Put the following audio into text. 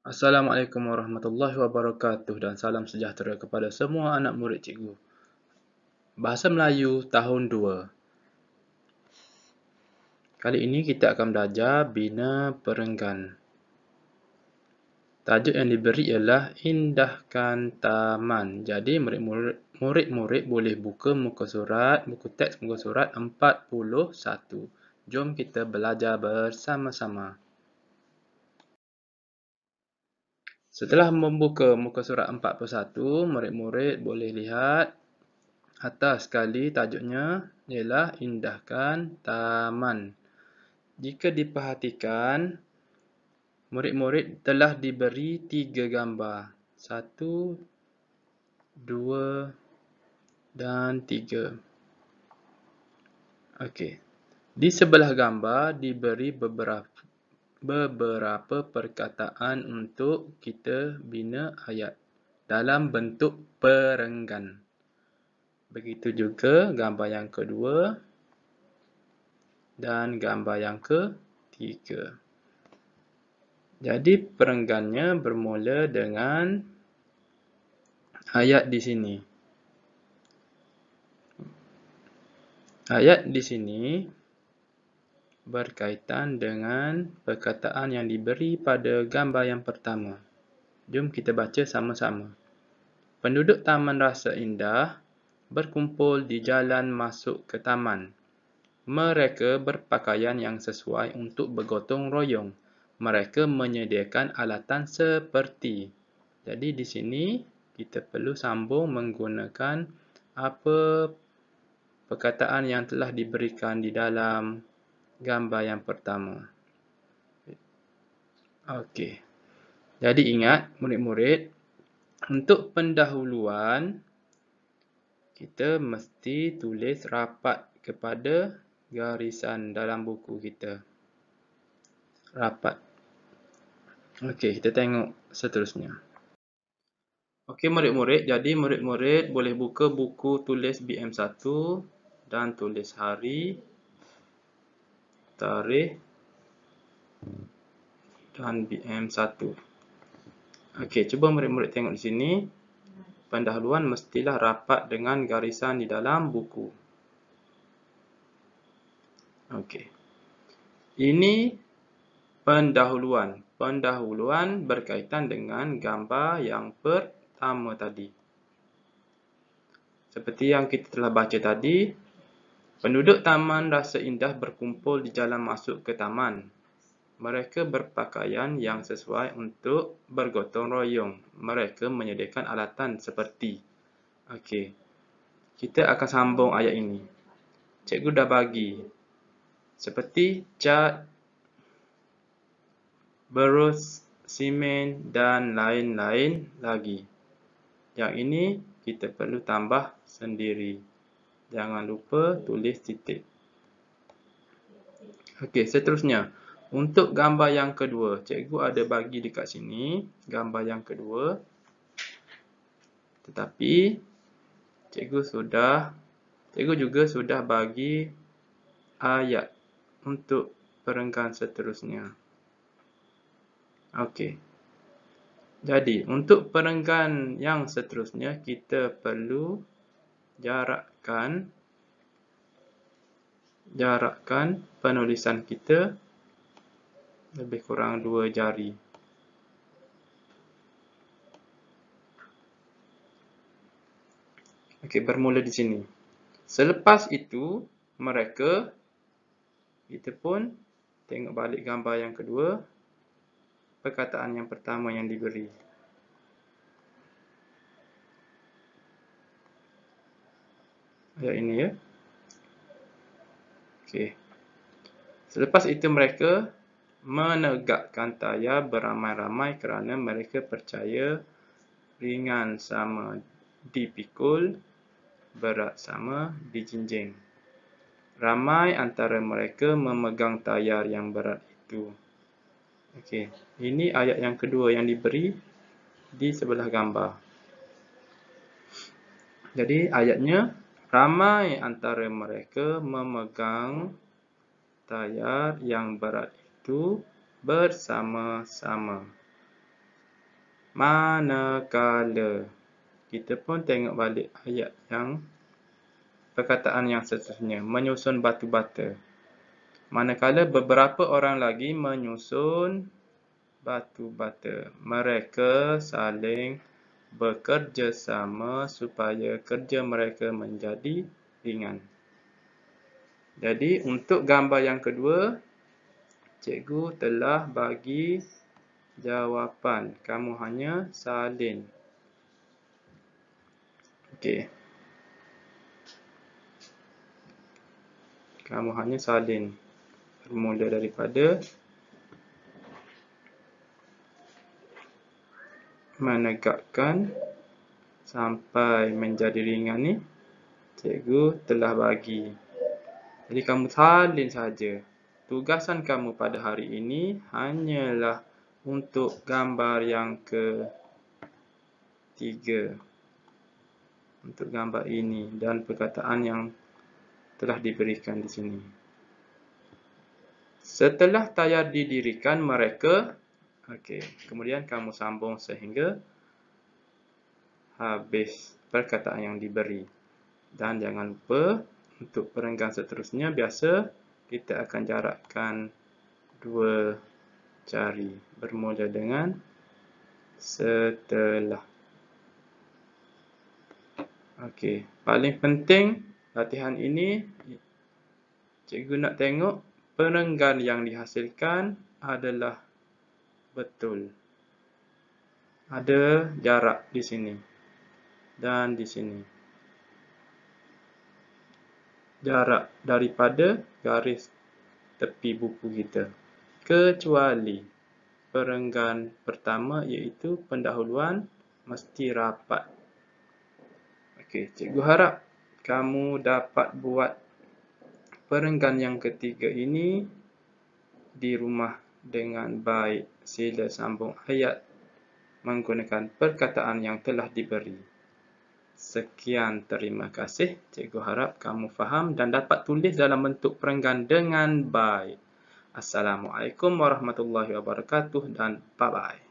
Assalamualaikum warahmatullahi wabarakatuh dan salam sejahtera kepada semua anak murid cikgu. Bahasa Melayu tahun 2. Kali ini kita akan belajar bina perenggan. Tajuk yang diberi ialah Indahkan Taman. Jadi murid-murid boleh buka muka surat, buku teks muka surat 41. Jom kita belajar bersama-sama. Setelah membuka muka surat 41, murid-murid boleh lihat atas sekali tajuknya ialah Indahkan Taman. Jika diperhatikan, murid-murid telah diberi tiga gambar. Satu, dua dan tiga. Okey. Di sebelah gambar diberi beberapa beberapa perkataan untuk kita bina ayat dalam bentuk perenggan. Begitu juga gambar yang kedua dan gambar yang ketiga. Jadi perenggannya bermula dengan ayat di sini. Ayat di sini berkaitan dengan perkataan yang diberi pada gambar yang pertama. Jom kita baca sama-sama. Penduduk taman rasa indah berkumpul di jalan masuk ke taman. Mereka berpakaian yang sesuai untuk bergotong royong. Mereka menyediakan alatan seperti. Jadi di sini kita perlu sambung menggunakan apa perkataan yang telah diberikan di dalam gambar yang pertama. Okey. Jadi ingat murid-murid, untuk pendahuluan kita mesti tulis rapat kepada garisan dalam buku kita. Rapat. Okey, kita tengok seterusnya. Okey murid-murid, jadi murid-murid boleh buka buku tulis BM1 dan tulis hari tarikh dan BM1. Okey, cuba murid-murid tengok di sini. Pendahuluan mestilah rapat dengan garisan di dalam buku. Okey. Ini pendahuluan. Pendahuluan berkaitan dengan gambar yang pertama tadi. Seperti yang kita telah baca tadi, Penduduk taman rasa indah berkumpul di jalan masuk ke taman. Mereka berpakaian yang sesuai untuk bergotong royong. Mereka menyediakan alatan seperti. Okey. Kita akan sambung ayat ini. Cikgu dah bagi. Seperti cat, berus, simen dan lain-lain lagi. Yang ini kita perlu tambah sendiri. Jangan lupa tulis titik. Okey, seterusnya. Untuk gambar yang kedua, cikgu ada bagi dekat sini gambar yang kedua. Tetapi cikgu sudah cikgu juga sudah bagi ayat untuk perenggan seterusnya. Okey. Jadi, untuk perenggan yang seterusnya kita perlu jarakkan jarakkan penulisan kita lebih kurang dua jari. Okey, bermula di sini. Selepas itu, mereka kita pun tengok balik gambar yang kedua perkataan yang pertama yang diberi. ayat ini ya. Okey. Selepas itu mereka menegakkan tayar beramai-ramai kerana mereka percaya ringan sama dipikul, berat sama dijinjing. Ramai antara mereka memegang tayar yang berat itu. Okey, ini ayat yang kedua yang diberi di sebelah gambar. Jadi ayatnya Ramai antara mereka memegang tayar yang berat itu bersama-sama. Manakala kita pun tengok balik ayat yang perkataan yang seterusnya menyusun batu bata. Manakala beberapa orang lagi menyusun batu bata. Mereka saling bekerjasama supaya kerja mereka menjadi ringan. Jadi untuk gambar yang kedua, cikgu telah bagi jawapan. Kamu hanya salin. Okey. Kamu hanya salin. Bermula daripada menegakkan sampai menjadi ringan ni cikgu telah bagi. Jadi kamu salin saja. Tugasan kamu pada hari ini hanyalah untuk gambar yang ke tiga. Untuk gambar ini dan perkataan yang telah diberikan di sini. Setelah tayar didirikan, mereka Okey, kemudian kamu sambung sehingga habis perkataan yang diberi. Dan jangan lupa untuk perenggan seterusnya biasa kita akan jarakkan dua jari bermula dengan setelah. Okey, paling penting latihan ini cikgu nak tengok perenggan yang dihasilkan adalah betul. Ada jarak di sini dan di sini. Jarak daripada garis tepi buku kita. Kecuali perenggan pertama iaitu pendahuluan mesti rapat. Okey, cikgu harap kamu dapat buat perenggan yang ketiga ini di rumah dengan baik. Sila sambung ayat menggunakan perkataan yang telah diberi. Sekian terima kasih. Cikgu harap kamu faham dan dapat tulis dalam bentuk perenggan dengan baik. Assalamualaikum warahmatullahi wabarakatuh dan bye-bye.